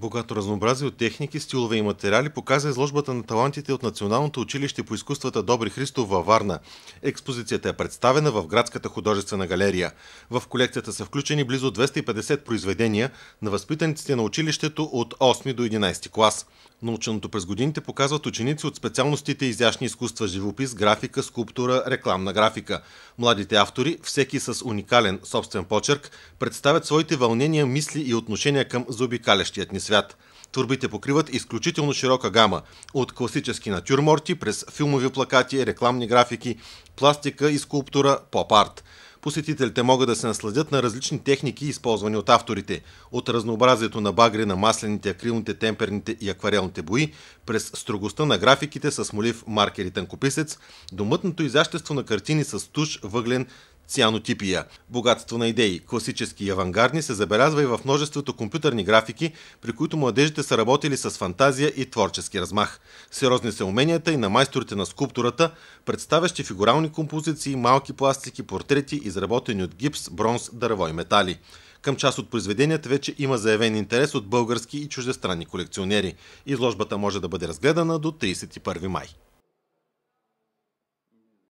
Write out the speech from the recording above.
Богато разнообразие от техники, стилове и материали показа изложбата на талантите от Националното училище по изкуствата Добри Христов във Варна. Експозицията е представена в Градската художествена галерия. В колекцията са включени близо 250 произведения на възпитаниците на училището от 8 до 11 клас. Наученото през годините показват ученици от специалностите изящни изкуства, живопис, графика, скулптура, рекламна графика. Младите автори, всеки с уникален собствен почерк, представят своите вълнения, мисли и отношения към заобикалящият ни свят цвят. Турбите покриват изключително широка гама от класически натюрморти през филмови плакати, рекламни графики, пластика и скулптура, поп-арт. Посетителите могат да се насладят на различни техники, използвани от авторите. От разнообразието на багри на маслените, акрилните, темперните и акварелните бои, през строгостта на графиките с молив маркер и тънкописец, до мътното изящество на картини с туш, въглен, цианотипия. Богатство на идеи, класически и авангардни, се забелязва и в множеството компютърни графики, при които младежите са работили с фантазия и творчески размах. Сериозни са уменията и на майсторите на скулптурата, представящи фигурални композиции, малки пластики, портрети, изработени от гипс, бронз, дърво и метали. Към част от произведенията вече има заявен интерес от български и чуждестранни колекционери. Изложбата може да бъде разгледана до 31 май.